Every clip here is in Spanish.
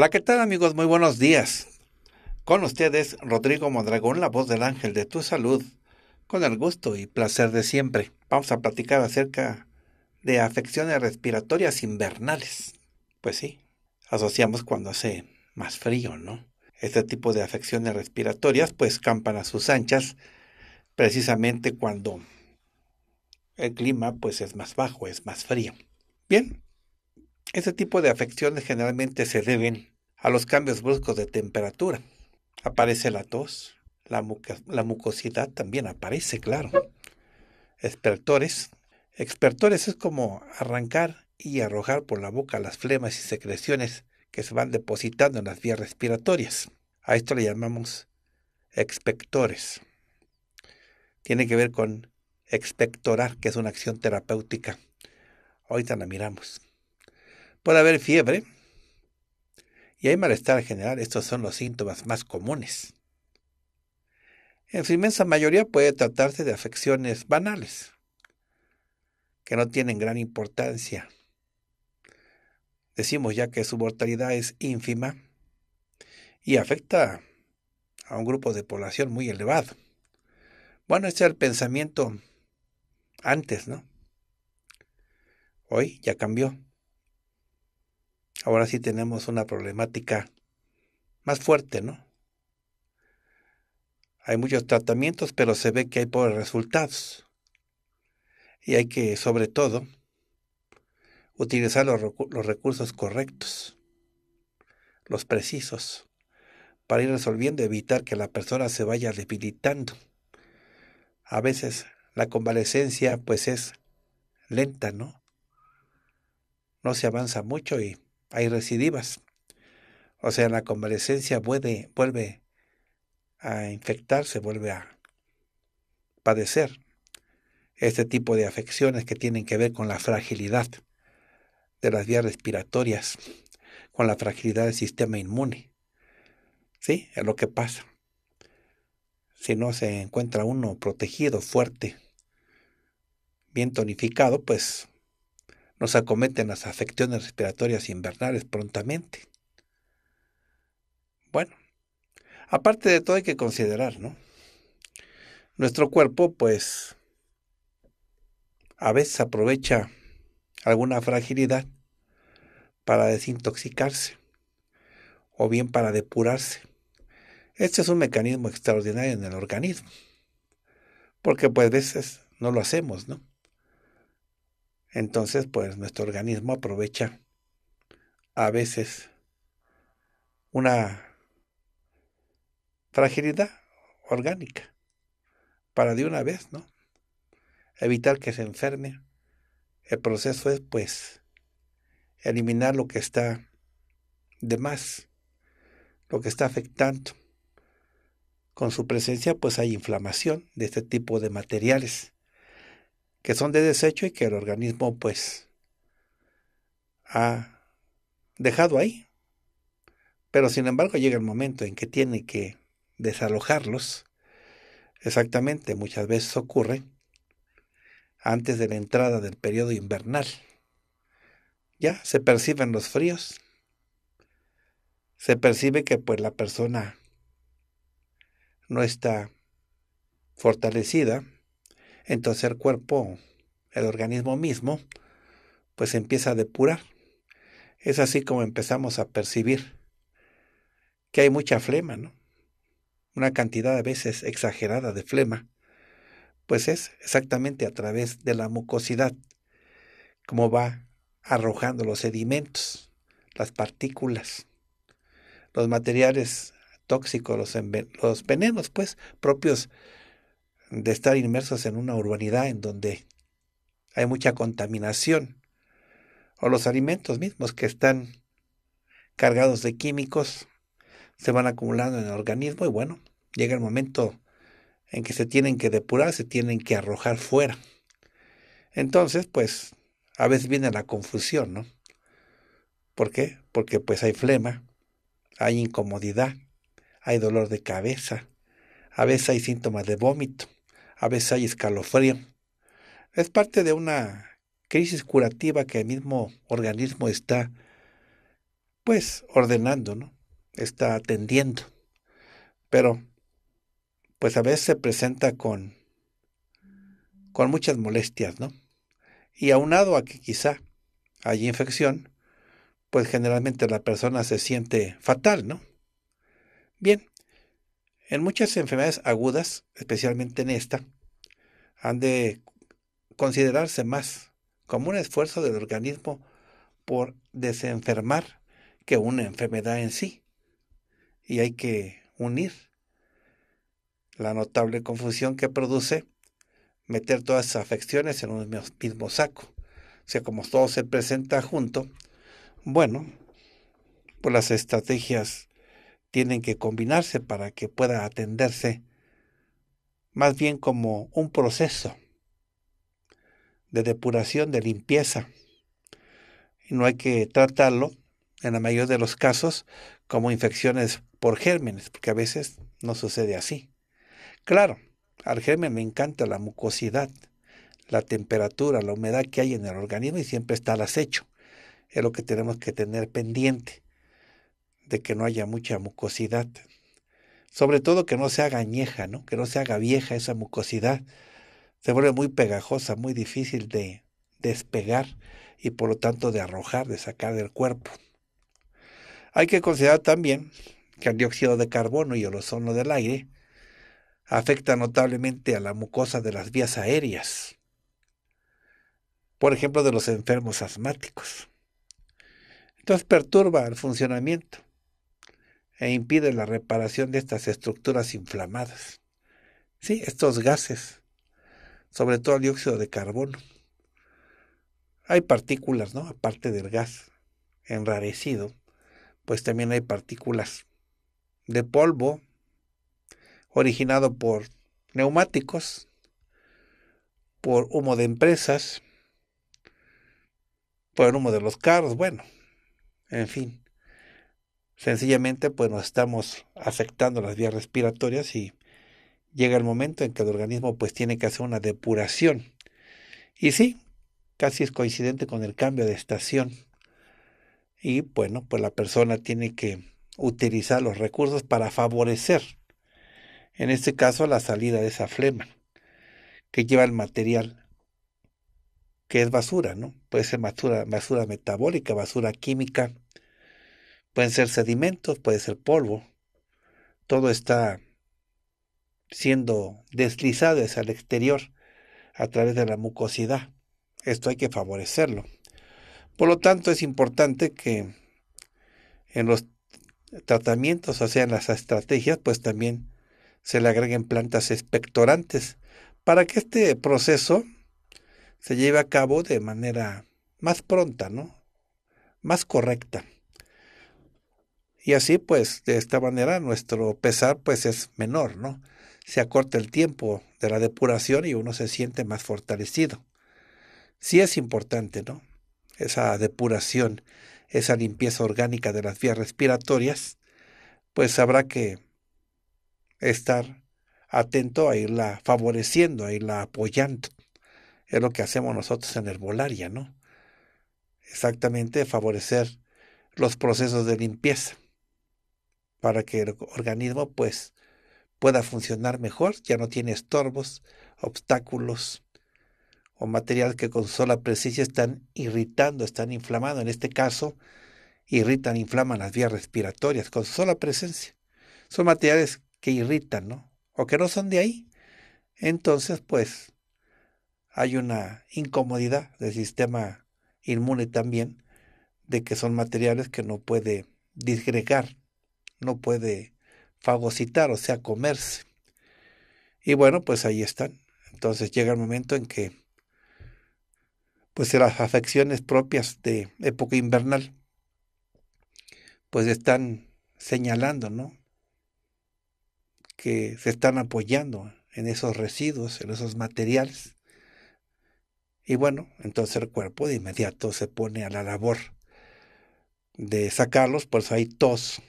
Hola, ¿qué tal amigos? Muy buenos días. Con ustedes, Rodrigo Mondragón, la voz del ángel de tu salud, con el gusto y placer de siempre. Vamos a platicar acerca de afecciones respiratorias invernales. Pues sí, asociamos cuando hace más frío, ¿no? Este tipo de afecciones respiratorias pues campan a sus anchas precisamente cuando el clima pues es más bajo, es más frío. Bien, este tipo de afecciones generalmente se deben a los cambios bruscos de temperatura. Aparece la tos, la, mucosidad también aparece, claro. Expertores. Expertores es como arrancar y arrojar por la boca las flemas y secreciones que se van depositando en las vías respiratorias. A esto le llamamos expectores. Tiene que ver con expectorar, que es una acción terapéutica. Ahorita la miramos. Puede haber fiebre, y hay malestar general, estos son los síntomas más comunes. En su inmensa mayoría puede tratarse de afecciones banales, que no tienen gran importancia. Decimos ya que su mortalidad es ínfima y afecta a un grupo de población muy elevado. Bueno, este era el pensamiento antes, ¿no? Hoy ya cambió ahora sí tenemos una problemática más fuerte, ¿no? Hay muchos tratamientos, pero se ve que hay pobres resultados. Y hay que, sobre todo, utilizar los, los recursos correctos, los precisos, para ir resolviendo, evitar que la persona se vaya debilitando. A veces la convalecencia pues es lenta, ¿no? No se avanza mucho y hay recidivas. O sea, la convalescencia vuelve, vuelve a infectarse, vuelve a padecer este tipo de afecciones que tienen que ver con la fragilidad de las vías respiratorias, con la fragilidad del sistema inmune. ¿Sí? Es lo que pasa. Si no se encuentra uno protegido, fuerte, bien tonificado, pues nos acometen las afecciones respiratorias invernales prontamente. Bueno, aparte de todo hay que considerar, ¿no? Nuestro cuerpo, pues, a veces aprovecha alguna fragilidad para desintoxicarse o bien para depurarse. Este es un mecanismo extraordinario en el organismo, porque pues a veces no lo hacemos, ¿no? Entonces, pues nuestro organismo aprovecha a veces una fragilidad orgánica para de una vez, ¿no? Evitar que se enferme. El proceso es, pues, eliminar lo que está de más, lo que está afectando. Con su presencia, pues hay inflamación de este tipo de materiales que son de desecho y que el organismo pues ha dejado ahí. Pero sin embargo llega el momento en que tiene que desalojarlos. Exactamente, muchas veces ocurre antes de la entrada del periodo invernal. Ya se perciben los fríos. Se percibe que pues la persona no está fortalecida, entonces el cuerpo, el organismo mismo, pues empieza a depurar. Es así como empezamos a percibir que hay mucha flema, ¿no? Una cantidad a veces exagerada de flema. Pues es exactamente a través de la mucosidad como va arrojando los sedimentos, las partículas, los materiales tóxicos, los, los venenos, pues, propios de estar inmersos en una urbanidad en donde hay mucha contaminación, o los alimentos mismos que están cargados de químicos, se van acumulando en el organismo y bueno, llega el momento en que se tienen que depurar, se tienen que arrojar fuera. Entonces, pues, a veces viene la confusión, ¿no? ¿Por qué? Porque pues hay flema, hay incomodidad, hay dolor de cabeza, a veces hay síntomas de vómito, a veces hay escalofrío. Es parte de una crisis curativa que el mismo organismo está, pues, ordenando, ¿no? Está atendiendo. Pero, pues a veces se presenta con, con muchas molestias, ¿no? Y aunado a que quizá hay infección, pues generalmente la persona se siente fatal, ¿no? Bien, en muchas enfermedades agudas, especialmente en esta, han de considerarse más como un esfuerzo del organismo por desenfermar que una enfermedad en sí. Y hay que unir la notable confusión que produce meter todas las afecciones en un mismo saco. O sea, como todo se presenta junto, bueno, por pues las estrategias tienen que combinarse para que pueda atenderse más bien como un proceso de depuración, de limpieza. Y no hay que tratarlo, en la mayoría de los casos, como infecciones por gérmenes, porque a veces no sucede así. Claro, al germen me encanta la mucosidad, la temperatura, la humedad que hay en el organismo y siempre está al acecho. Es lo que tenemos que tener pendiente que no haya mucha mucosidad. Sobre todo que no se haga añeja, ¿no? Que no se haga vieja esa mucosidad. Se vuelve muy pegajosa, muy difícil de despegar y por lo tanto de arrojar, de sacar del cuerpo. Hay que considerar también que el dióxido de carbono y el ozono del aire afecta notablemente a la mucosa de las vías aéreas, por ejemplo de los enfermos asmáticos. Entonces perturba el funcionamiento e impide la reparación de estas estructuras inflamadas. Sí, estos gases, sobre todo el dióxido de carbono. Hay partículas, ¿no? Aparte del gas enrarecido, pues también hay partículas de polvo originado por neumáticos, por humo de empresas, por humo de los carros, bueno, en fin sencillamente pues nos estamos afectando las vías respiratorias y llega el momento en que el organismo pues tiene que hacer una depuración. Y sí, casi es coincidente con el cambio de estación. Y bueno, pues la persona tiene que utilizar los recursos para favorecer, en este caso, la salida de esa flema que lleva el material que es basura, ¿no? Puede ser basura, basura metabólica, basura química, Pueden ser sedimentos, puede ser polvo. Todo está siendo deslizado hacia el exterior a través de la mucosidad. Esto hay que favorecerlo. Por lo tanto, es importante que en los tratamientos, o sea, en las estrategias, pues también se le agreguen plantas expectorantes para que este proceso se lleve a cabo de manera más pronta, ¿no? Más correcta. Y así, pues, de esta manera nuestro pesar, pues, es menor, ¿no? Se acorta el tiempo de la depuración y uno se siente más fortalecido. Sí es importante, ¿no? Esa depuración, esa limpieza orgánica de las vías respiratorias, pues habrá que estar atento a irla favoreciendo, a irla apoyando. Es lo que hacemos nosotros en herbolaria, ¿no? Exactamente favorecer los procesos de limpieza para que el organismo pues pueda funcionar mejor, ya no tiene estorbos, obstáculos o material que con sola presencia están irritando, están inflamando. En este caso, irritan, inflaman las vías respiratorias con sola presencia. Son materiales que irritan, ¿no? O que no son de ahí. Entonces, pues, hay una incomodidad del sistema inmune también de que son materiales que no puede disgregar no puede fagocitar, o sea, comerse. Y bueno, pues ahí están. Entonces llega el momento en que pues las afecciones propias de época invernal pues están señalando, ¿no? Que se están apoyando en esos residuos, en esos materiales. Y bueno, entonces el cuerpo de inmediato se pone a la labor de sacarlos, pues hay tos,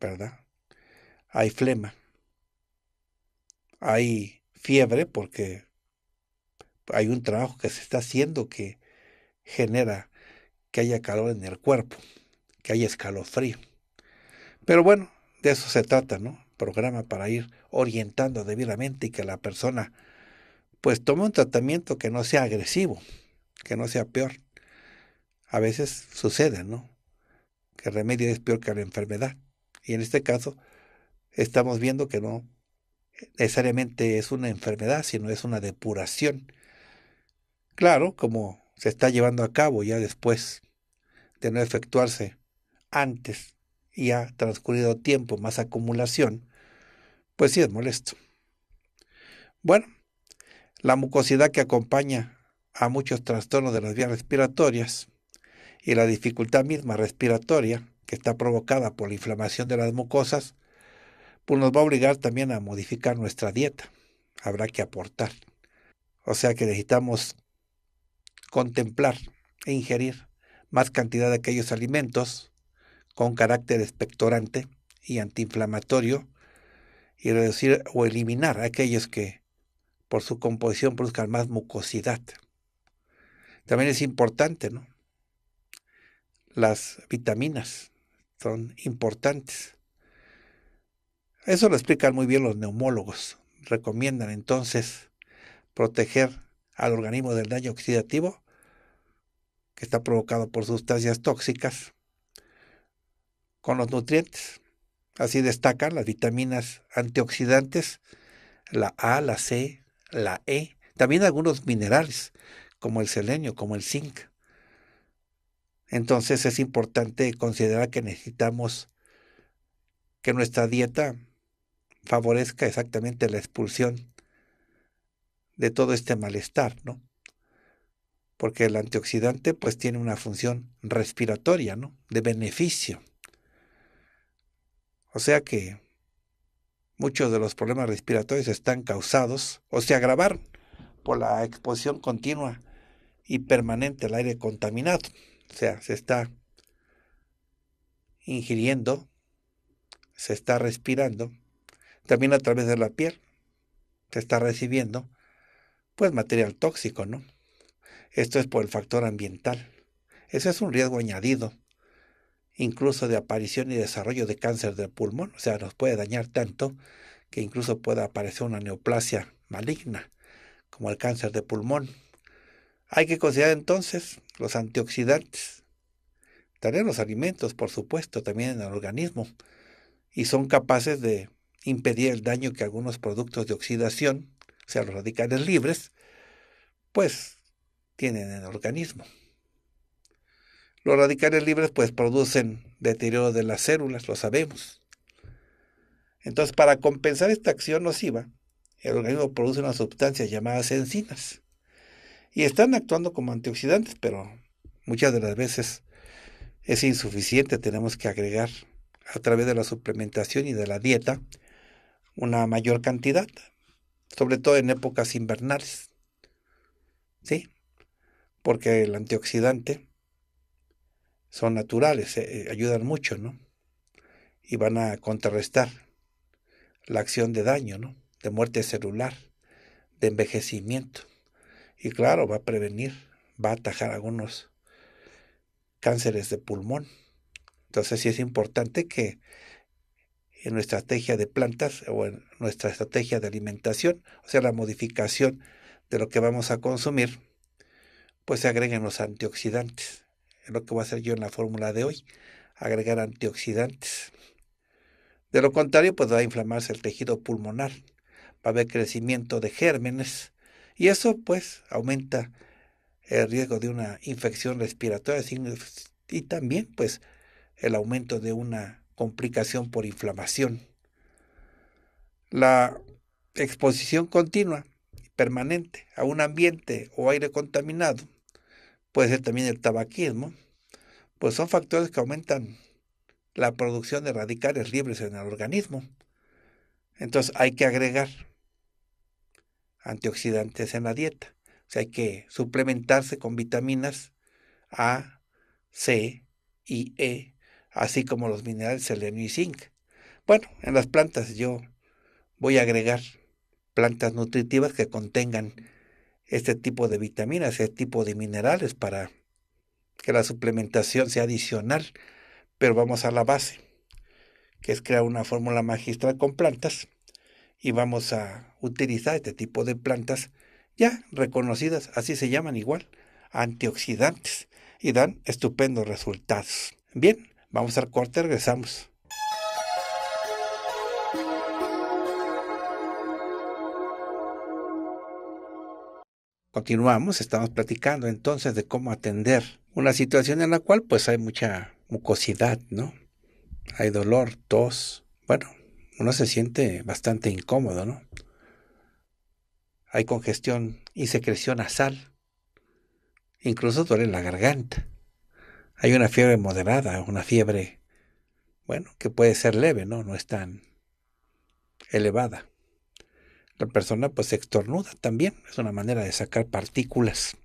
¿verdad? Hay flema, hay fiebre porque hay un trabajo que se está haciendo que genera que haya calor en el cuerpo, que haya escalofrío. Pero bueno, de eso se trata, ¿no? Programa para ir orientando debidamente y que la persona pues tome un tratamiento que no sea agresivo, que no sea peor. A veces sucede, ¿no? Que el remedio es peor que la enfermedad. Y en este caso estamos viendo que no necesariamente es una enfermedad, sino es una depuración. Claro, como se está llevando a cabo ya después de no efectuarse antes y ha transcurrido tiempo más acumulación, pues sí es molesto. Bueno, la mucosidad que acompaña a muchos trastornos de las vías respiratorias y la dificultad misma respiratoria que está provocada por la inflamación de las mucosas, pues nos va a obligar también a modificar nuestra dieta. Habrá que aportar. O sea que necesitamos contemplar e ingerir más cantidad de aquellos alimentos con carácter expectorante y antiinflamatorio y reducir o eliminar aquellos que por su composición produzcan más mucosidad. También es importante, ¿no? Las vitaminas, son importantes. Eso lo explican muy bien los neumólogos. Recomiendan entonces proteger al organismo del daño oxidativo que está provocado por sustancias tóxicas con los nutrientes. Así destacan las vitaminas antioxidantes, la A, la C, la E, también algunos minerales como el selenio, como el zinc. Entonces es importante considerar que necesitamos que nuestra dieta favorezca exactamente la expulsión de todo este malestar, ¿no? Porque el antioxidante pues tiene una función respiratoria, ¿no? De beneficio. O sea que muchos de los problemas respiratorios están causados o se agravaron por la exposición continua y permanente al aire contaminado. O sea, se está ingiriendo, se está respirando, también a través de la piel, se está recibiendo, pues material tóxico, ¿no? Esto es por el factor ambiental. Ese es un riesgo añadido, incluso de aparición y desarrollo de cáncer del pulmón, o sea, nos puede dañar tanto que incluso pueda aparecer una neoplasia maligna, como el cáncer de pulmón. Hay que considerar entonces los antioxidantes. También los alimentos, por supuesto, también en el organismo. Y son capaces de impedir el daño que algunos productos de oxidación, o sea, los radicales libres, pues tienen en el organismo. Los radicales libres pues producen deterioro de las células, lo sabemos. Entonces, para compensar esta acción nociva, el organismo produce una sustancia llamada enzinas y están actuando como antioxidantes, pero muchas de las veces es insuficiente. Tenemos que agregar a través de la suplementación y de la dieta una mayor cantidad, sobre todo en épocas invernales. ¿Sí? Porque el antioxidante son naturales, eh, eh, ayudan mucho, ¿no? Y van a contrarrestar la acción de daño, ¿no? De muerte celular, de envejecimiento. Y claro, va a prevenir, va a atajar algunos cánceres de pulmón. Entonces sí es importante que en nuestra estrategia de plantas o en nuestra estrategia de alimentación, o sea, la modificación de lo que vamos a consumir, pues se agreguen los antioxidantes. Es lo que voy a hacer yo en la fórmula de hoy, agregar antioxidantes. De lo contrario, pues va a inflamarse el tejido pulmonar, va a haber crecimiento de gérmenes, y eso pues aumenta el riesgo de una infección respiratoria y también pues el aumento de una complicación por inflamación. La exposición continua, permanente, a un ambiente o aire contaminado, puede ser también el tabaquismo, pues son factores que aumentan la producción de radicales libres en el organismo. Entonces hay que agregar antioxidantes en la dieta. O sea, hay que suplementarse con vitaminas A, C y E, así como los minerales selenio y zinc. Bueno, en las plantas yo voy a agregar plantas nutritivas que contengan este tipo de vitaminas, este tipo de minerales para que la suplementación sea adicional, pero vamos a la base, que es crear una fórmula magistral con plantas y vamos a utilizar este tipo de plantas ya reconocidas, así se llaman igual, antioxidantes, y dan estupendos resultados. Bien, vamos al corte, regresamos. Continuamos, estamos platicando entonces de cómo atender una situación en la cual pues hay mucha mucosidad, ¿no? Hay dolor, tos. Bueno, uno se siente bastante incómodo, ¿no? Hay congestión y secreción nasal. Incluso duele la garganta. Hay una fiebre moderada, una fiebre, bueno, que puede ser leve, ¿no? No es tan elevada. La persona pues estornuda también, es una manera de sacar partículas.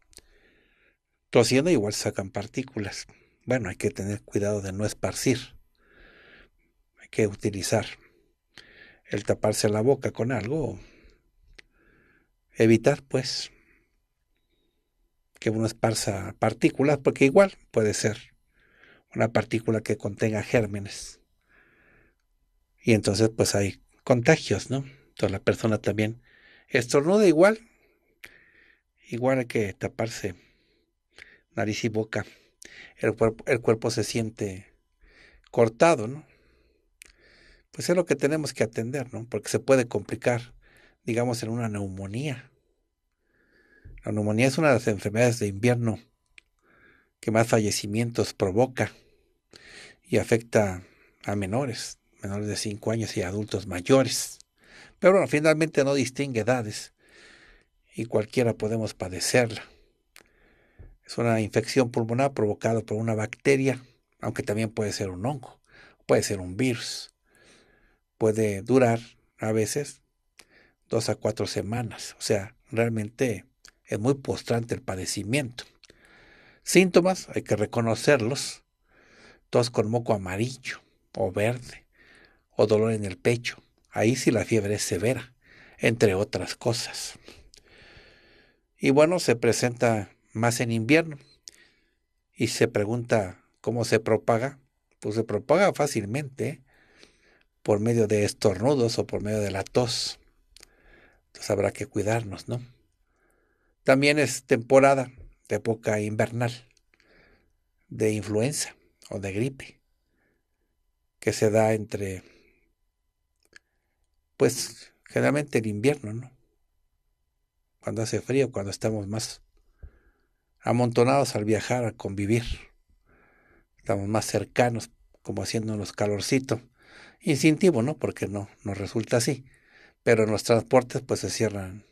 Tosiendo igual sacan partículas. Bueno, hay que tener cuidado de no esparcir. Hay que utilizar el taparse la boca con algo, evitar pues que uno esparza partículas, porque igual puede ser una partícula que contenga gérmenes. Y entonces pues hay contagios, ¿no? Entonces la persona también estornuda igual, igual que taparse nariz y boca. El cuerpo, el cuerpo se siente cortado, ¿no? pues es lo que tenemos que atender, ¿no? Porque se puede complicar, digamos, en una neumonía. La neumonía es una de las enfermedades de invierno que más fallecimientos provoca y afecta a menores, menores de 5 años y adultos mayores. Pero bueno, finalmente no distingue edades y cualquiera podemos padecerla. Es una infección pulmonar provocada por una bacteria, aunque también puede ser un hongo, puede ser un virus puede durar a veces dos a cuatro semanas. O sea, realmente es muy postrante el padecimiento. Síntomas, hay que reconocerlos. Tos con moco amarillo o verde o dolor en el pecho. Ahí sí la fiebre es severa, entre otras cosas. Y bueno, se presenta más en invierno. Y se pregunta cómo se propaga. Pues se propaga fácilmente. ¿eh? por medio de estornudos o por medio de la tos. Entonces habrá que cuidarnos, ¿no? También es temporada de época invernal de influenza o de gripe que se da entre pues generalmente el invierno, ¿no? Cuando hace frío, cuando estamos más amontonados al viajar, a convivir. Estamos más cercanos, como haciéndonos calorcito instintivo, ¿no? Porque no, resulta así. Pero en los transportes pues se cierran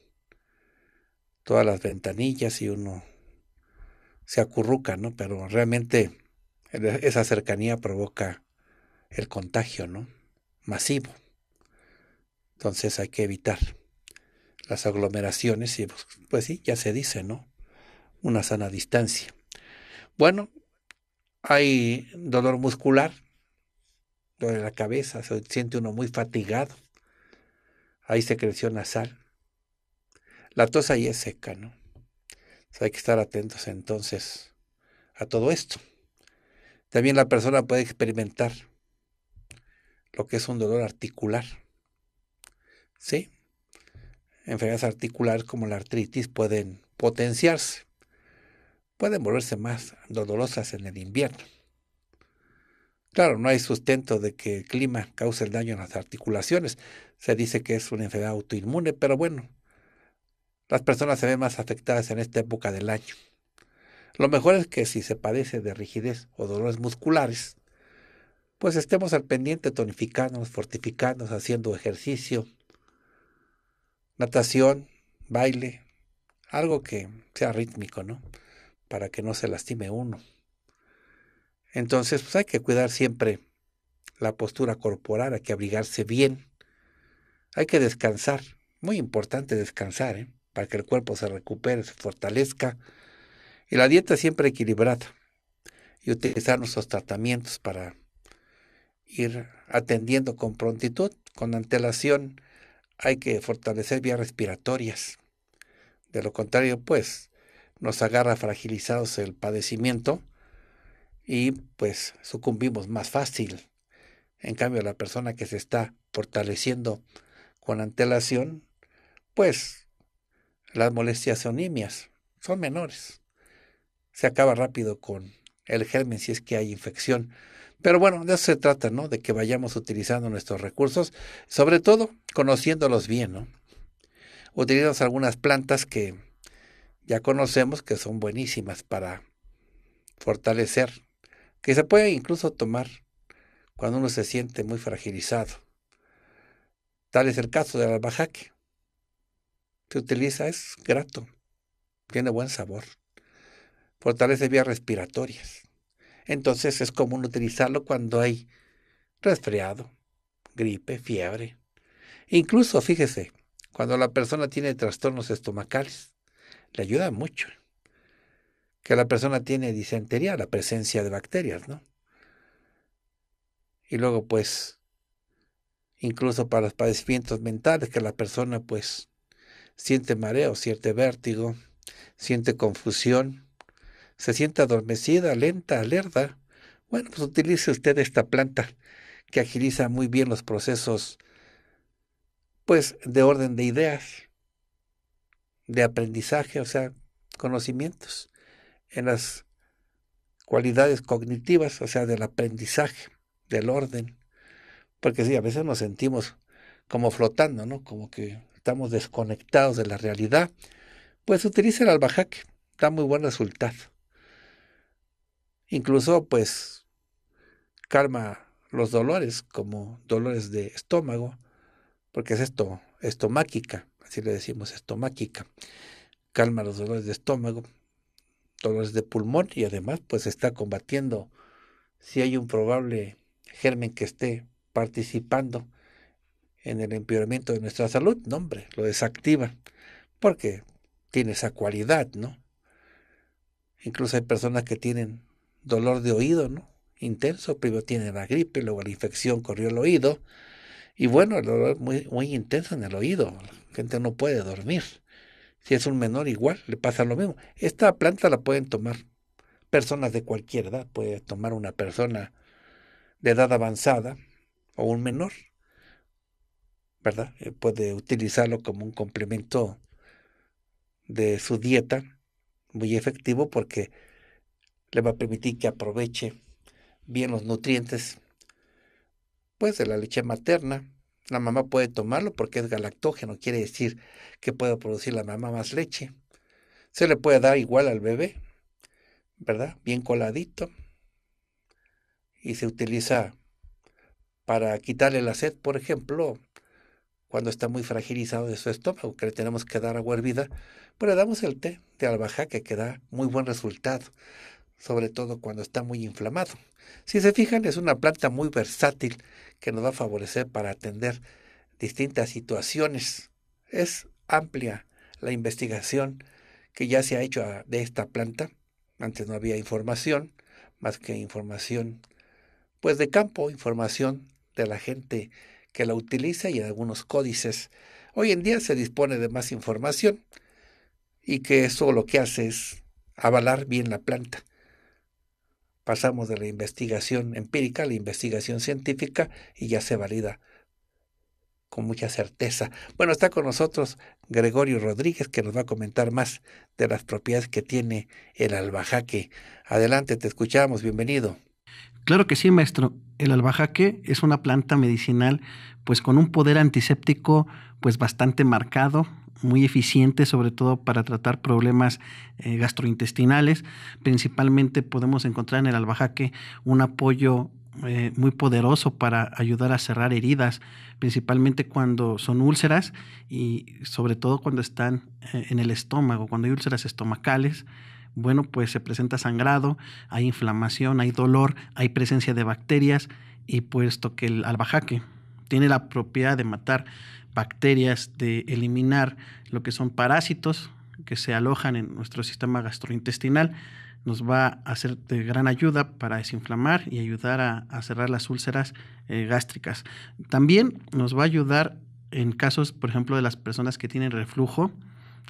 todas las ventanillas y uno se acurruca, ¿no? Pero realmente e, esa cercanía provoca el contagio, ¿no? Masivo. Entonces hay que evitar las aglomeraciones y pues, pues sí, ya se dice, ¿no? Una sana distancia. Bueno, hay dolor muscular, de la cabeza, se siente uno muy fatigado. Hay secreción nasal. La tos ahí es seca, ¿no? hay que estar atentos entonces a todo esto. También la persona puede experimentar lo que es un dolor articular. ¿Sí? Enfermedades articulares como la artritis pueden potenciarse, pueden volverse más dolorosas en el invierno. Claro, no hay sustento de que el clima cause el daño en las articulaciones. Se dice que es una enfermedad autoinmune, pero bueno, las personas se ven más afectadas en esta época del año. Lo mejor es que si se padece de rigidez o dolores musculares, pues estemos al pendiente tonificándonos, fortificándonos, haciendo ejercicio, natación, baile, algo que sea rítmico, ¿no? Para que no se lastime uno. Entonces, pues, hay que cuidar siempre la postura corporal, hay que abrigarse bien, hay que descansar, muy importante descansar, ¿eh? para que el cuerpo se recupere, se fortalezca. Y la dieta siempre equilibrada. Y utilizar nuestros tratamientos para ir atendiendo con prontitud, con antelación. Hay que fortalecer vías respiratorias. De lo contrario, pues, nos agarra fragilizados el padecimiento y pues sucumbimos más fácil. En cambio, la persona que se está fortaleciendo con antelación, pues las molestias son nimias, son menores. Se acaba rápido con el germen si es que hay infección. Pero bueno, de eso se trata, ¿no? De que vayamos utilizando nuestros recursos, sobre todo conociéndolos bien, ¿no? Utilizamos algunas plantas que ya conocemos que son buenísimas para fortalecer que se puede incluso tomar cuando uno se siente muy fragilizado. Tal es el caso del albajaque. Se utiliza, es grato, tiene buen sabor, fortalece vías respiratorias. Entonces es común utilizarlo cuando hay resfriado, gripe, fiebre. Incluso, fíjese, cuando la persona tiene trastornos estomacales, le ayuda mucho que la persona tiene disentería, la presencia de bacterias, ¿no? Y luego, pues, incluso para los padecimientos mentales, que la persona, pues, siente mareo, siente vértigo, siente confusión, se siente adormecida, lenta, alerta. Bueno, pues utilice usted esta planta que agiliza muy bien los procesos, pues, de orden de ideas, de aprendizaje, o sea, conocimientos en las cualidades cognitivas, o sea, del aprendizaje, del orden. Porque sí, a veces nos sentimos como flotando, ¿no? Como que estamos desconectados de la realidad. Pues utiliza el albajaque, da muy buen resultado. Incluso, pues, calma los dolores, como dolores de estómago, porque es esto, estomáquica, así le decimos, estomáquica. Calma los dolores de estómago, dolores de pulmón y además pues está combatiendo si hay un probable germen que esté participando en el empeoramiento de nuestra salud, no hombre, lo desactiva porque tiene esa cualidad, ¿no? Incluso hay personas que tienen dolor de oído, ¿no? Intenso, primero tienen la gripe, luego la infección corrió el oído, y bueno, el dolor muy, muy intenso en el oído, la gente no puede dormir. Si es un menor, igual, le pasa lo mismo. Esta planta la pueden tomar personas de cualquier edad. Puede tomar una persona de edad avanzada o un menor, ¿verdad? Eh, puede utilizarlo como un complemento de su dieta, muy efectivo porque le va a permitir que aproveche bien los nutrientes, pues de la leche materna, la mamá puede tomarlo porque es galactógeno, quiere decir que puede producir la mamá más leche. Se le puede dar igual al bebé, ¿verdad? Bien coladito. Y se utiliza para quitarle la sed, por ejemplo, cuando está muy fragilizado de su estómago, que le tenemos que dar agua hervida, pero pues le damos el té de albahaca que da muy buen resultado sobre todo cuando está muy inflamado. Si se fijan, es una planta muy versátil que nos va a favorecer para atender distintas situaciones. Es amplia la investigación que ya se ha hecho ah, de esta planta. Antes no había información, más que información pues de campo, información de la gente que la utiliza y en algunos códices. Hoy en día se dispone de más información y que eso lo que hace es avalar bien la planta pasamos de la investigación empírica a la investigación científica y ya se valida con mucha certeza. Bueno, está con nosotros Gregorio Rodríguez que nos va a comentar más de las propiedades que tiene el albajaque. Adelante, te escuchamos, bienvenido. Claro que sí, maestro. El albahaque es una planta medicinal pues con un poder antiséptico pues bastante marcado, muy eficiente, sobre todo para tratar problemas eh, gastrointestinales. Principalmente podemos encontrar en el albajaque un apoyo eh, muy poderoso para ayudar a cerrar heridas, principalmente cuando son úlceras y sobre todo cuando están eh, en el estómago, cuando hay úlceras estomacales. Bueno, pues se presenta sangrado, hay inflamación, hay dolor, hay presencia de bacterias y puesto que el albajaque tiene la propiedad de matar bacterias, de eliminar lo que son parásitos que se alojan en nuestro sistema gastrointestinal. Nos va a hacer de gran ayuda para desinflamar y ayudar a, cerrar las úlceras eh, gástricas. También nos va a ayudar en casos, por ejemplo, de las personas que tienen reflujo,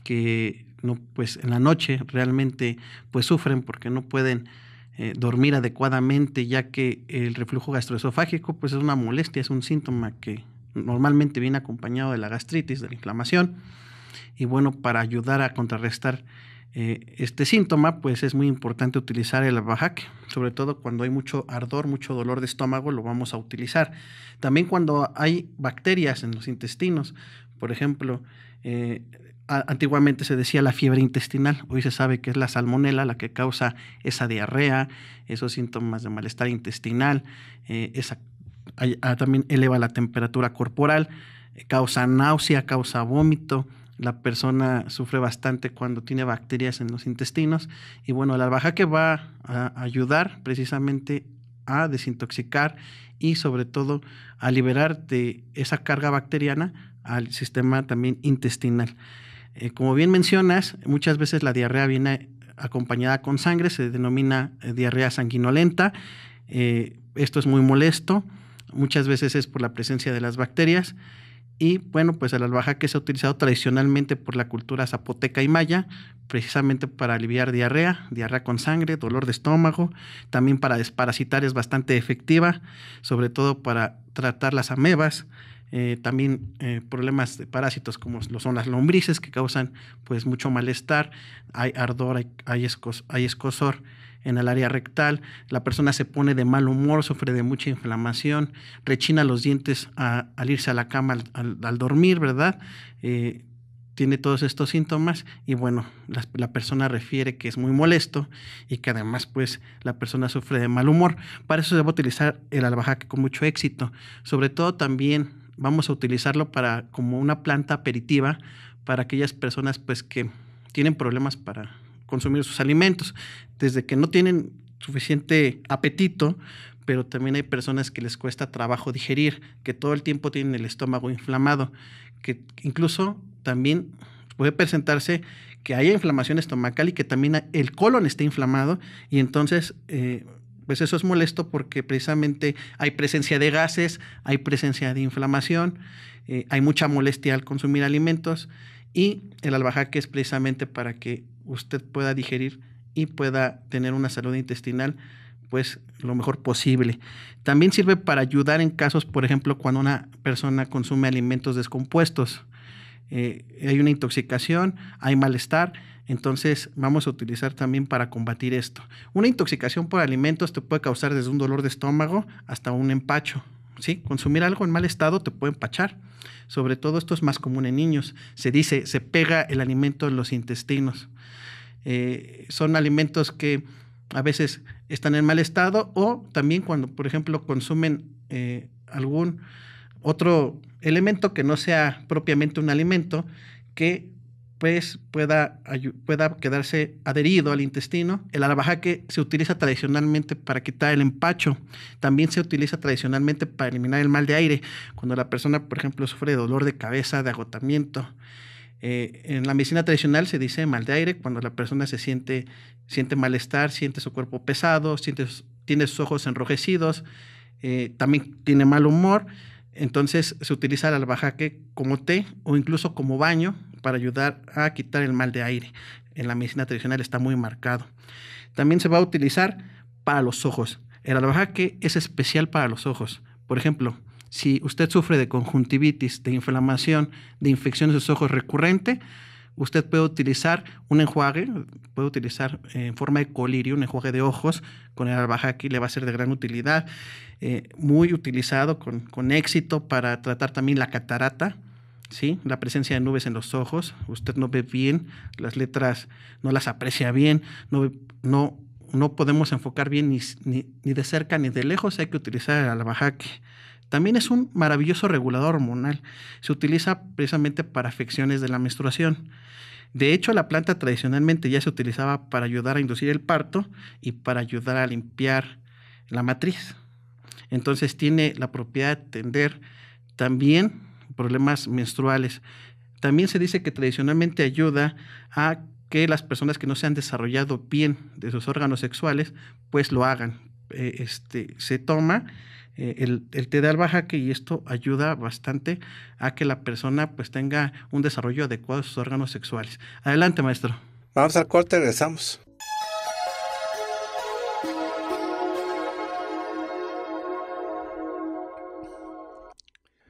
que no, pues en la noche realmente pues sufren porque no pueden eh, dormir adecuadamente, ya que el reflujo gastroesofágico pues es una molestia, es un síntoma que normalmente viene acompañado de la gastritis, de la inflamación. Y bueno, para ayudar a contrarrestar eh, este síntoma, pues es muy importante utilizar el Bajac, sobre todo cuando hay mucho ardor, mucho dolor de estómago, lo vamos a utilizar. También cuando hay bacterias en los intestinos, por ejemplo, eh, antiguamente se decía la fiebre intestinal, hoy se sabe que es la salmonela la que causa esa diarrea, esos síntomas de malestar intestinal, eh, esa Ah, también eleva la temperatura corporal, eh, causa náusea, causa vómito. La persona sufre bastante cuando tiene bacterias en los intestinos. Y bueno, la albahaca va a ayudar precisamente a desintoxicar y sobre todo a liberar de esa carga bacteriana al sistema también intestinal. Eh, como bien mencionas, muchas veces la diarrea viene acompañada con sangre, se denomina eh, diarrea sanguinolenta. esto es muy molesto. Muchas veces es por la presencia de las bacterias. Y bueno, pues el albahaca se ha utilizado tradicionalmente por la cultura zapoteca y maya, precisamente para aliviar diarrea, diarrea con sangre, dolor de estómago, también para desparasitar es bastante efectiva, sobre todo para tratar las amebas, eh, también eh, problemas de parásitos como lo son las lombrices que causan pues mucho malestar, hay ardor, hay, hay escosor en el área rectal, la persona se pone de mal humor, sufre de mucha inflamación, rechina los dientes al irse a la cama al, dormir, ¿verdad? Eh, tiene todos estos síntomas y bueno, la, persona refiere que es muy molesto y que además pues la persona sufre de mal humor. Para eso se va a utilizar el albahaca con mucho éxito. Sobre todo también vamos a utilizarlo para como una planta aperitiva para aquellas personas pues que tienen problemas para consumir sus alimentos desde que no tienen suficiente apetito, pero también hay personas que les cuesta trabajo digerir, que todo el tiempo tienen el estómago inflamado, que incluso también puede presentarse que haya inflamación estomacal y que también el colon esté inflamado y entonces... Eh, pues eso es molesto porque precisamente hay presencia de gases, hay presencia de inflamación, eh, hay mucha molestia al consumir alimentos y el albahaca es precisamente para que usted pueda digerir y pueda tener una salud intestinal pues lo mejor posible. También sirve para ayudar en casos, por ejemplo, cuando una persona consume alimentos descompuestos. Eh, hay una intoxicación, hay malestar, entonces vamos a utilizar también para combatir esto. Una intoxicación por alimentos te puede causar desde un dolor de estómago hasta un empacho. ¿sí? Consumir algo en mal estado te puede empachar. Sobre todo esto es más común en niños. Se dice, se pega el alimento en los intestinos. Eh, son alimentos que a veces están en mal estado o también cuando, por ejemplo, consumen eh, algún otro elemento que no sea propiamente un alimento que pues pueda, pueda quedarse adherido al intestino. El que se utiliza tradicionalmente para quitar el empacho, también se utiliza tradicionalmente para eliminar el mal de aire, cuando la persona, por ejemplo, sufre dolor de cabeza, de agotamiento. Eh, en la medicina tradicional se dice mal de aire cuando la persona se siente, siente malestar, siente su cuerpo pesado, tiene sus ojos enrojecidos, eh, también tiene mal humor. Entonces se utiliza el albahaca como té o incluso como baño para ayudar a quitar el mal de aire. En la medicina tradicional está muy marcado. También se va a utilizar para los ojos. El albahaca es especial para los ojos. Por ejemplo, si usted sufre de conjuntivitis, de inflamación, de infección de sus ojos recurrente, usted puede utilizar un enjuague, puede utilizar eh, en forma de colirio, un enjuague de ojos con el alabajaque, le va a ser de gran utilidad, eh, muy utilizado con, éxito para tratar también la catarata. ¿Sí? La presencia de nubes en los ojos, usted no ve bien, las letras no las aprecia bien, no, podemos enfocar bien ni, ni de cerca ni de lejos, hay que utilizar el albahaque. También es un maravilloso regulador hormonal. Se utiliza precisamente para afecciones de la menstruación. De hecho, la planta tradicionalmente ya se utilizaba para ayudar a inducir el parto y para ayudar a limpiar la matriz. Entonces tiene la propiedad de atender también problemas menstruales. También se dice que tradicionalmente ayuda a que las personas que no se han desarrollado bien de sus órganos sexuales, pues lo hagan. Eh, este, se toma eh, el, te da el bajaque y esto ayuda bastante a que la persona pues tenga un desarrollo adecuado de sus órganos sexuales. Adelante, maestro. Vamos al corte, regresamos.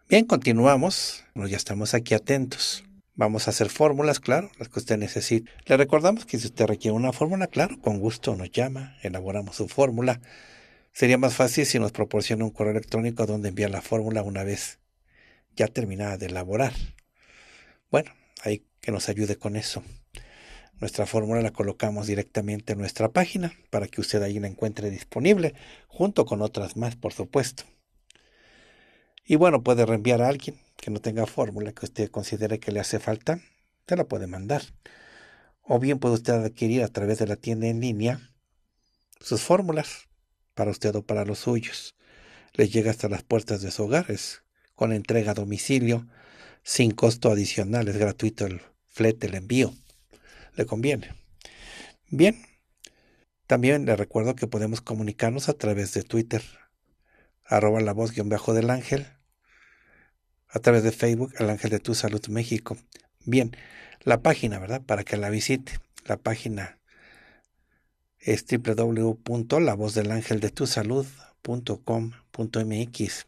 Bien, continuamos. Nos ya estamos aquí atentos. Vamos a hacer fórmulas, claro, las que usted necesite. Le recordamos que si usted requiere una fórmula, claro, con gusto nos llama, elaboramos su fórmula. Sería más fácil si nos proporciona un correo electrónico donde enviar la fórmula una vez ya terminada de elaborar. Bueno, hay que nos ayude con eso. Nuestra fórmula la colocamos directamente en nuestra página para que usted ahí la encuentre disponible, junto con otras más, por supuesto. Y bueno, puede reenviar a alguien que no tenga fórmula que usted considere que le hace falta, se la puede mandar. O bien puede usted adquirir a través de la tienda en línea sus fórmulas para usted o para los suyos. Le llega hasta las puertas de sus hogares, con entrega a domicilio, sin costo adicional, es gratuito el flete, el envío. Le conviene. Bien, también le recuerdo que podemos comunicarnos a través de Twitter, arroba la voz guión bajo del ángel, a través de Facebook, el ángel de tu salud México. Bien, la página, ¿verdad? Para que la visite, la página es www.lavozdelangeldetusalud.com.mx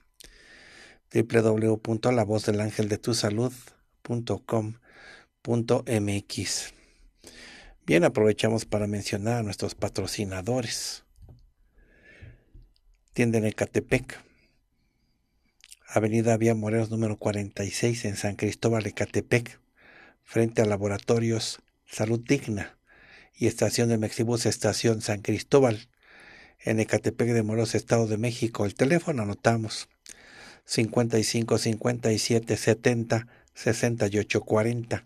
www.lavozdelangeldetusalud.com.mx Bien, aprovechamos para mencionar a nuestros patrocinadores. Tienden en Ecatepec, Avenida Vía Morelos número 46 en San Cristóbal, Ecatepec, frente a Laboratorios Salud Digna y estación de Mexibus Estación San Cristóbal, en Ecatepec de Moros, Estado de México. El teléfono anotamos 55 57 70 68 40.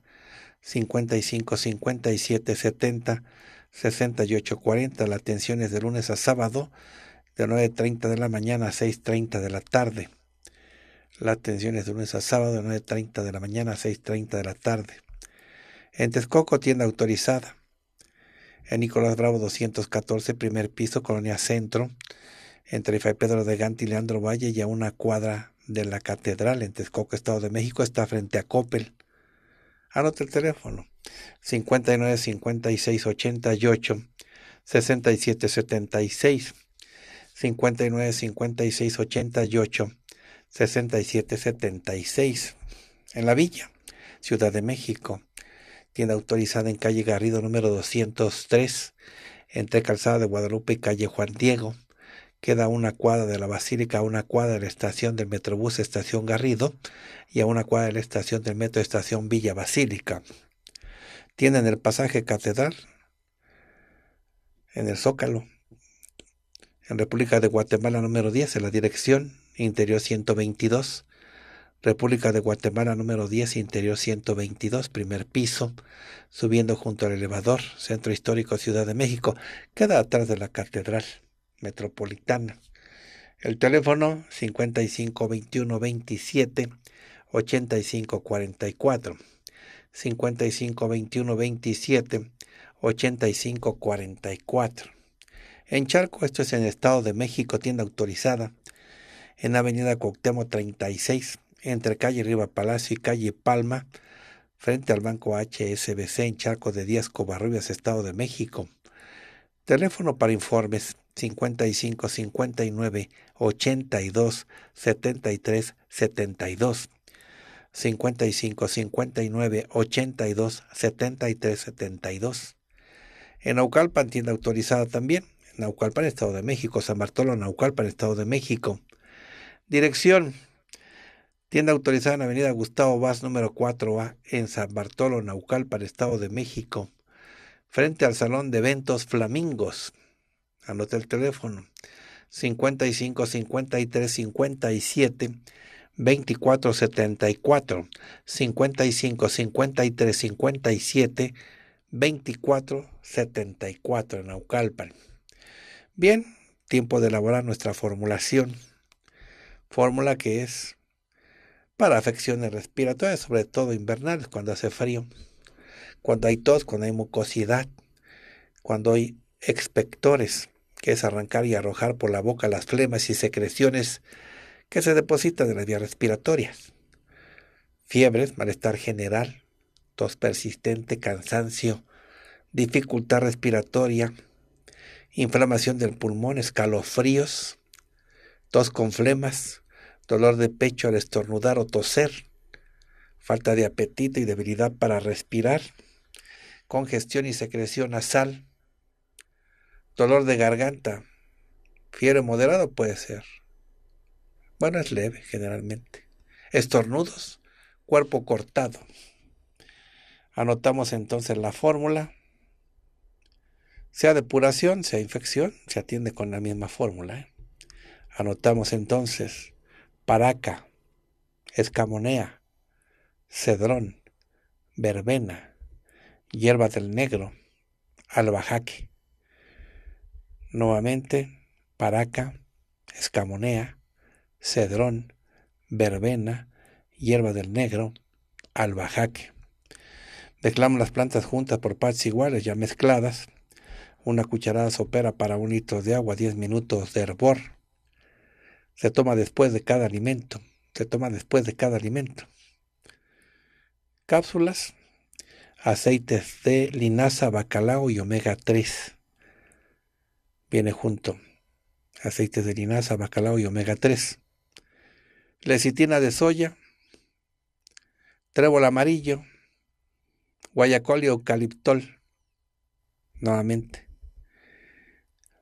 55 57 70 68 40. La atención es de lunes a sábado, de 9.30 de la mañana a 6.30 de la tarde. La atención es de lunes a sábado, de 9.30 de la mañana a 6.30 de la tarde. En Texcoco, tienda autorizada en Nicolás Bravo 214, primer piso, Colonia Centro, entre Fray Pedro de Gante y Leandro Valle y a una cuadra de la Catedral en Texcoco, Estado de México, está frente a Coppel. Anote el teléfono 59 56 88 67 76 59 56 88 67 76 en la villa, Ciudad de México tienda autorizada en calle Garrido número 203, entre Calzada de Guadalupe y calle Juan Diego. Queda una cuadra de la Basílica, a una cuadra de la estación del Metrobús Estación Garrido y a una cuadra de la estación del Metro Estación Villa Basílica. Tienen en el pasaje Catedral, en el Zócalo, en República de Guatemala número 10, en la dirección Interior 122, República de Guatemala número 10, interior 122, primer piso, subiendo junto al elevador, Centro Histórico Ciudad de México, queda atrás de la Catedral Metropolitana. El teléfono 55 21 27 8544 27 En Charco, esto es en Estado de México, tienda autorizada, en Avenida Cuauhtémoc 36 entre calle Riva Palacio y calle Palma, frente al Banco HSBC en Charco de Díaz Covarrubias, Estado de México. Teléfono para informes 55 59 82 73 72. 55 59 82 73 72. En Naucalpan, tienda autorizada también. En Naucalpan, Estado de México. San Bartolo, Naucalpan, Estado de México. Dirección Tienda autorizada en Avenida Gustavo Vaz, número 4A, en San Bartolo, Naucalpan, Estado de México, frente al Salón de Eventos Flamingos. Anota el teléfono 55 53 57 24 74 55 53 57 24 74 en Naucalpan. Bien, tiempo de elaborar nuestra formulación. Fórmula que es para afecciones respiratorias, sobre todo invernales, cuando hace frío, cuando hay tos, cuando hay mucosidad, cuando hay expectores, que es arrancar y arrojar por la boca las flemas y secreciones que se depositan en las vías respiratorias. Fiebres, malestar general, tos persistente, cansancio, dificultad respiratoria, inflamación del pulmón, escalofríos, tos con flemas, dolor de pecho al estornudar o toser, falta de apetito y debilidad para respirar, congestión y secreción nasal, dolor de garganta, fiero moderado puede ser. Bueno, es leve generalmente. Estornudos, cuerpo cortado. Anotamos entonces la fórmula. Sea depuración, sea infección, se atiende con la misma fórmula. ¿eh? Anotamos entonces Paraca, Escamonea, Cedrón, Verbena, hierba del Negro, Albajaque. Nuevamente, Paraca, Escamonea, Cedrón, Verbena, Hierba del Negro, Albajaque. Declamo las plantas juntas por partes iguales, ya mezcladas. Una cucharada sopera para un litro de agua, 10 minutos de hervor se toma después de cada alimento, se toma después de cada alimento. Cápsulas, aceites de linaza, bacalao y omega 3. Viene junto. Aceites de linaza, bacalao y omega 3. Lecitina de soya, trébol amarillo, guayacol y eucaliptol. Nuevamente.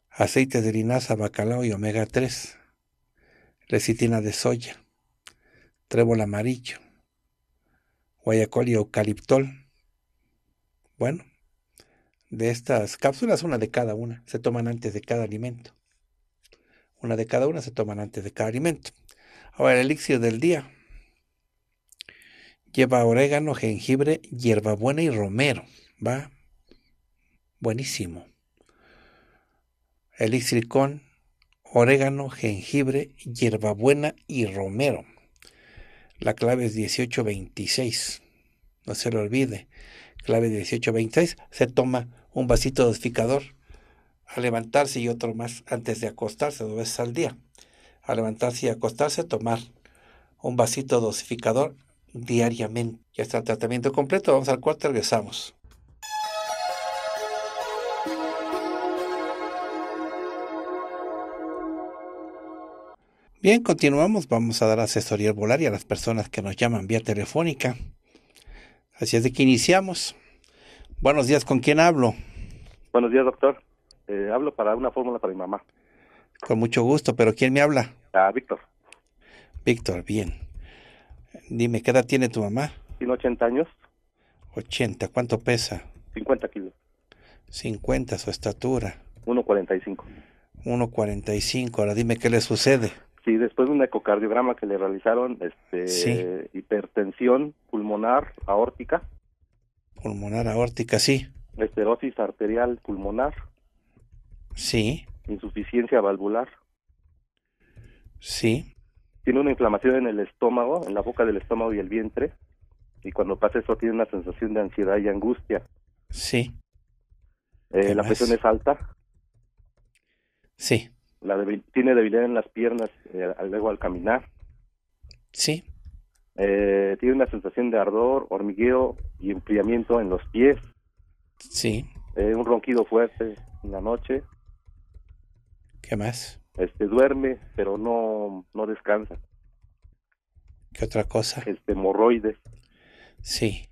Aceites de linaza, bacalao y omega 3 recitina de soya, trébol amarillo, guayacol y eucaliptol. Bueno, de estas cápsulas, una de cada una, se toman antes de cada alimento. Una de cada una se toman antes de cada alimento. Ahora, el elixir del día lleva orégano, jengibre, hierbabuena y romero. Va buenísimo. Elixir con orégano, jengibre, hierbabuena y romero. La clave es 1826. No se lo olvide. Clave 1826. Se toma un vasito dosificador a levantarse y otro más antes de acostarse, dos veces al día. A levantarse y acostarse, tomar un vasito dosificador diariamente. Ya está el tratamiento completo. Vamos al cuarto, regresamos. Bien, continuamos. Vamos a dar asesoría y a las personas que nos llaman vía telefónica. Así es de que iniciamos. Buenos días, ¿con quién hablo? Buenos días, doctor. Eh, hablo para una fórmula para mi mamá. Con mucho gusto, pero ¿quién me habla? Ah, Víctor. Víctor, bien. Dime, ¿qué edad tiene tu mamá? Tiene 80 años. 80, ¿cuánto pesa? 50 kilos. 50, su estatura. 1,45. 1,45, ahora dime qué le sucede. Sí, después de un ecocardiograma que le realizaron, este, hipertensión pulmonar aórtica. Pulmonar aórtica, sí. Esterosis arterial pulmonar. Sí. Insuficiencia valvular. Sí. Tiene una inflamación en el estómago, en la boca del estómago y el vientre. Y cuando pasa eso tiene una sensación de ansiedad y angustia. Sí. Eh, la presión es alta. Sí tiene debilidad en las piernas eh, luego al caminar. Sí. Eh, tiene una sensación de ardor, hormigueo y enfriamiento en los pies. Sí. Eh, un ronquido fuerte en la noche. ¿Qué más? Este duerme, pero no, descansa. ¿Qué otra cosa? Este hemorroides. Sí.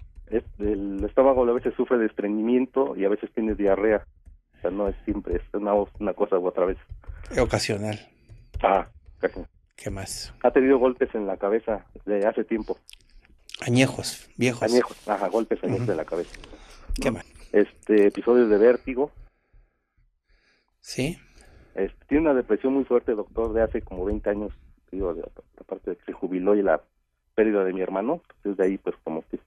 el estómago a veces sufre de estreñimiento y a veces tiene diarrea no es siempre, es una, una cosa u otra vez. Ocasional. Ah, ¿Qué más? Ha tenido golpes en la cabeza de hace tiempo. Añejos, viejos. Añejos, ajá, golpes en la cabeza. ¿Qué más? Este, episodios de vértigo. Sí. Este, tiene una depresión muy fuerte, doctor, de hace como 20 años, digo, parte aparte de que se jubiló y la pérdida de mi hermano, desde pues, ahí pues como que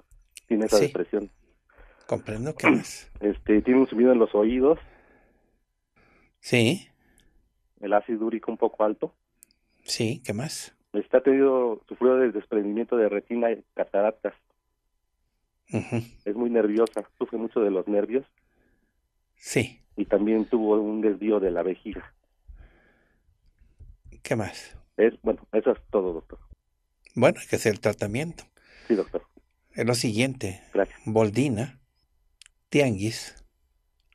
tiene esa depresión. Comprendo, ¿qué más? Este, tiene un subido en los oídos, Sí. El ácido úrico un poco alto. Sí, ¿qué más? Está tenido, sufrió desprendimiento de retina y cataratas. Es muy nerviosa, sufre mucho de los nervios. Sí. Y también tuvo un desvío de la vejiga. ¿Qué más? Es, bueno, eso es todo, doctor. Bueno, hay que hacer el tratamiento. Sí, doctor. Es lo siguiente. Boldina, tianguis,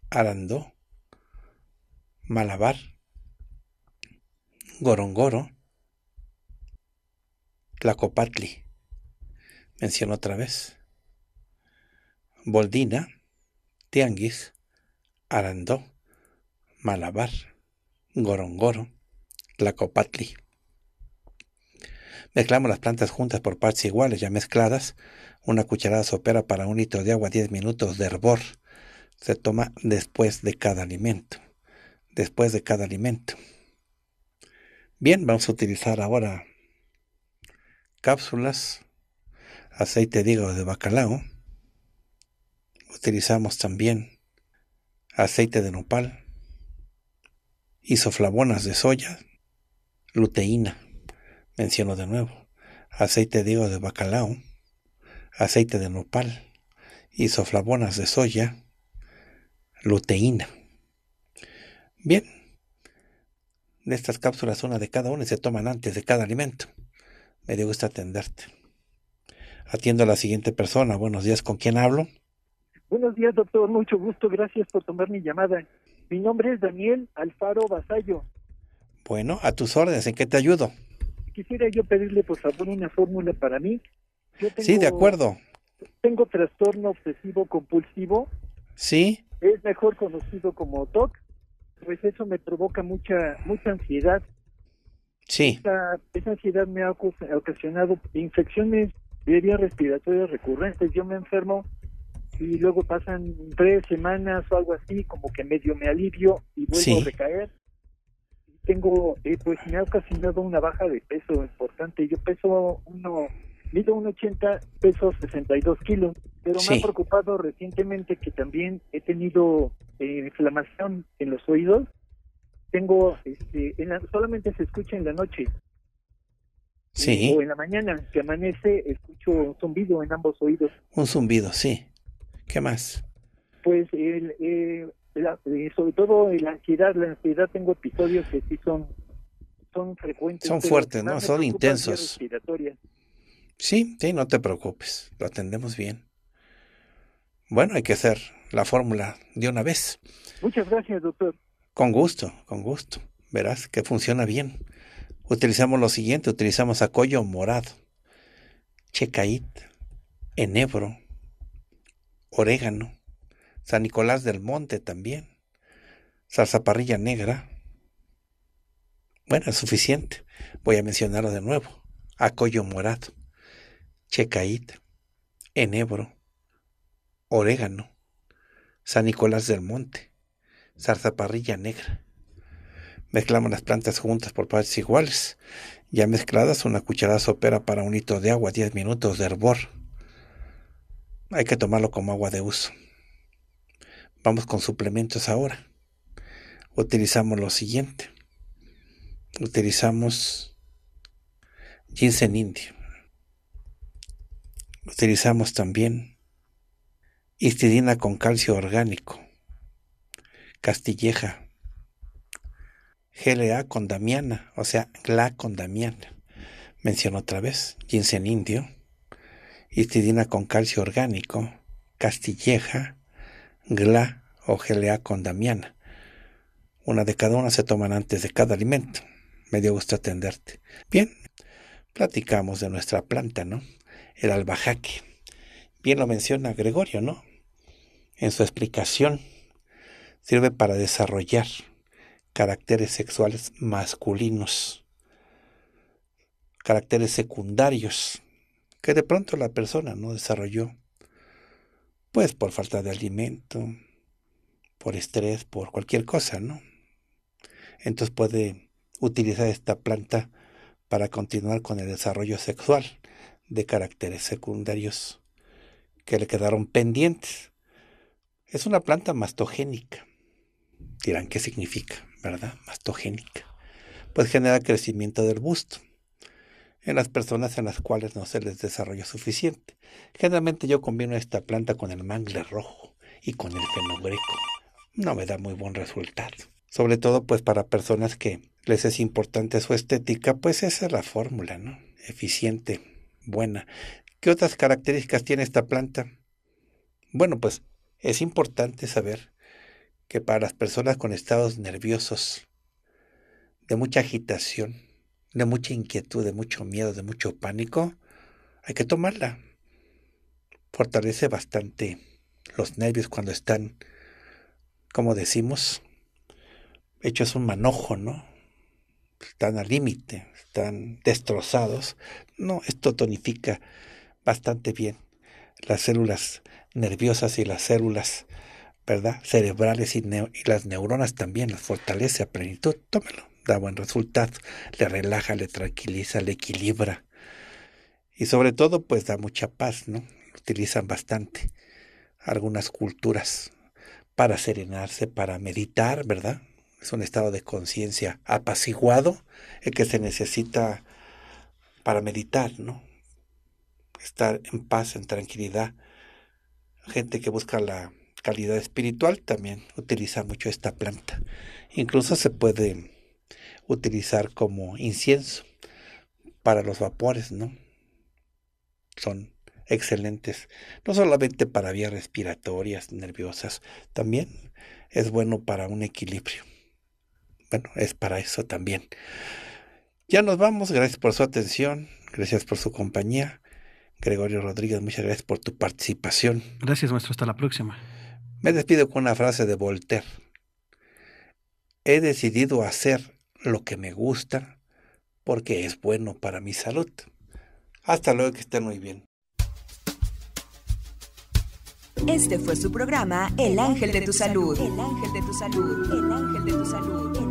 arandó, Malabar, Gorongoro, Tlacopatli, menciono otra vez, Boldina, Tianguis, Arandó, Malabar, Gorongoro, Tlacopatli. Mezclamos las plantas juntas por partes iguales, ya mezcladas. Una cucharada sopera para un litro de agua, 10 minutos de hervor. Se toma después de cada alimento después de cada alimento. Bien, vamos a utilizar ahora cápsulas, aceite de hígado de bacalao. Utilizamos también aceite de nopal, isoflavonas de soya, luteína, menciono de nuevo, aceite de hígado de bacalao, aceite de nopal, isoflavonas de soya, luteína. Bien. De estas cápsulas, una de cada una y se toman antes de cada alimento. Me dio gusto atenderte. Atiendo a la siguiente persona. Buenos días, ¿con quién hablo? Buenos días, doctor. Mucho gusto. Gracias por tomar mi llamada. Mi nombre es Daniel Alfaro Basayo. Bueno, a tus órdenes. ¿En qué te ayudo? Quisiera yo pedirle, por favor, una fórmula para mí. sí, de acuerdo. Tengo trastorno obsesivo compulsivo. Sí. Es mejor conocido como TOC pues eso me provoca mucha mucha ansiedad. Sí. Esa, ansiedad me ha ocasionado infecciones de vías respiratorias recurrentes. Yo me enfermo y luego pasan tres semanas o algo así, como que medio me alivio y vuelvo a recaer. Tengo, eh, pues me ha ocasionado una baja de peso importante. Yo peso uno mido un 80 pesos 62 kilos, pero me ha preocupado recientemente que también he tenido eh, inflamación en los oídos. Tengo, este, solamente se escucha en la noche. Sí. O en la mañana, que amanece, escucho un zumbido en ambos oídos. Un zumbido, sí. ¿Qué más? Pues el, eh, eh sobre todo la ansiedad, la ansiedad tengo episodios que sí son, son frecuentes. Son fuertes, ¿no? Son intensos. Sí, sí, no te preocupes, lo atendemos bien. Bueno, hay que hacer la fórmula de una vez. Muchas gracias, doctor. Con gusto, con gusto. Verás que funciona bien. Utilizamos lo siguiente, utilizamos acollo morado, checait, enebro, orégano, San Nicolás del Monte también, salsaparrilla negra. Bueno, es suficiente. Voy a mencionarlo de nuevo. Acollo morado. Checait, enebro, orégano, San Nicolás del Monte, zarzaparrilla negra. Mezclamos las plantas juntas por partes iguales. Ya mezcladas, una cucharada sopera para un litro de agua, 10 minutos de hervor. Hay que tomarlo como agua de uso. Vamos con suplementos ahora. Utilizamos lo siguiente. Utilizamos ginseng indio utilizamos también. Histidina con calcio orgánico. Castilleja. GLA con damiana, o sea, GLA con damiana. Menciono otra vez, ginseng indio, histidina con calcio orgánico, castilleja, GLA o GLA con damiana. Una de cada una se toman antes de cada alimento. Me dio gusto atenderte. Bien, platicamos de nuestra planta, ¿no? el albajaque. Bien lo menciona Gregorio, ¿no? En su explicación, sirve para desarrollar caracteres sexuales masculinos, caracteres secundarios, que de pronto la persona no desarrolló, pues por falta de alimento, por estrés, por cualquier cosa, ¿no? Entonces puede utilizar esta planta para continuar con el desarrollo sexual de caracteres secundarios que le quedaron pendientes. Es una planta mastogénica. Dirán, ¿qué significa? ¿Verdad? Mastogénica. Pues genera crecimiento del busto en las personas en las cuales no se les desarrolla suficiente. Generalmente yo combino esta planta con el mangle rojo y con el fenogreco. No me da muy buen resultado. Sobre todo pues para personas que les es importante su estética, pues esa es la fórmula, ¿no? Eficiente, buena. ¿Qué otras características tiene esta planta? Bueno, pues es importante saber que para las personas con estados nerviosos, de mucha agitación, de mucha inquietud, de mucho miedo, de mucho pánico, hay que tomarla. Fortalece bastante los nervios cuando están, como decimos, hechos un manojo, ¿no? están al límite, están destrozados. No, esto tonifica bastante bien las células nerviosas y las células ¿verdad? cerebrales y, las neuronas también las fortalece a plenitud. Tómelo, da buen resultado, le relaja, le tranquiliza, le equilibra. Y sobre todo, pues da mucha paz, ¿no? Utilizan bastante algunas culturas para serenarse, para meditar, ¿verdad? es un estado de conciencia apaciguado el eh, que se necesita para meditar, ¿no? Estar en paz, en tranquilidad. Gente que busca la calidad espiritual también utiliza mucho esta planta. Incluso se puede utilizar como incienso para los vapores, ¿no? Son excelentes, no solamente para vías respiratorias, nerviosas, también es bueno para un equilibrio bueno, es para eso también. Ya nos vamos, gracias por su atención, gracias por su compañía. Gregorio Rodríguez, muchas gracias por tu participación. Gracias, maestro, hasta la próxima. Me despido con una frase de Voltaire. He decidido hacer lo que me gusta porque es bueno para mi salud. Hasta luego, que estén muy bien. Este fue su programa El Ángel de tu Salud. El Ángel de tu Salud. El Ángel de tu Salud.